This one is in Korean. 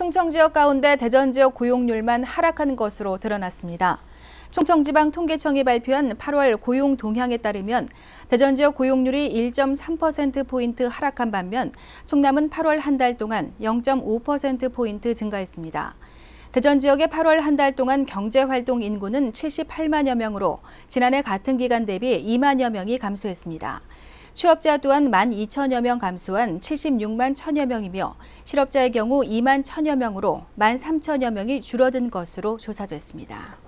충청 지역 가운데 대전 지역 고용률만 하락하는 것으로 드러났습니다. 충청지방 통계청이 발표한 8월 고용 동향에 따르면 대전 지역 고용률이 1.3%포인트 하락한 반면 충남은 8월 한 달 동안 0.5%포인트 증가했습니다. 대전 지역의 8월 한 달 동안 경제활동 인구는 78만여 명으로 지난해 같은 기간 대비 2만여 명이 감소했습니다. 취업자 또한 1만 2천여 명 감소한 76만 천여 명이며 실업자의 경우 2만 천여 명으로 1만 3천여 명이 줄어든 것으로 조사됐습니다.